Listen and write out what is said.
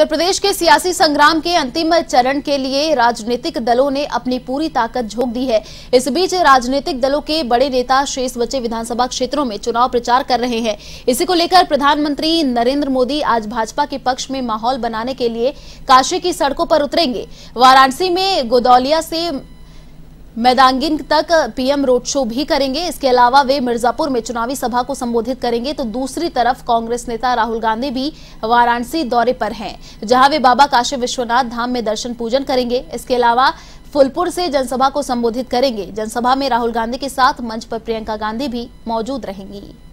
उत्तर प्रदेश के सियासी संग्राम के अंतिम चरण के लिए राजनीतिक दलों ने अपनी पूरी ताकत झोंक दी है इस बीच राजनीतिक दलों के बड़े नेता शेष बचे विधानसभा क्षेत्रों में चुनाव प्रचार कर रहे हैं इसी को लेकर प्रधानमंत्री नरेंद्र मोदी आज भाजपा के पक्ष में माहौल बनाने के लिए काशी की सड़कों पर उतरेंगे वाराणसी में गोदौलिया से मैदांगिन तक पीएम रोड शो भी करेंगे इसके अलावा वे मिर्जापुर में चुनावी सभा को संबोधित करेंगे तो दूसरी तरफ कांग्रेस नेता राहुल गांधी भी वाराणसी दौरे पर हैं जहां वे बाबा काशी विश्वनाथ धाम में दर्शन पूजन करेंगे इसके अलावा फुलपुर से जनसभा को संबोधित करेंगे जनसभा में राहुल गांधी के साथ मंच पर प्रियंका गांधी भी मौजूद रहेंगी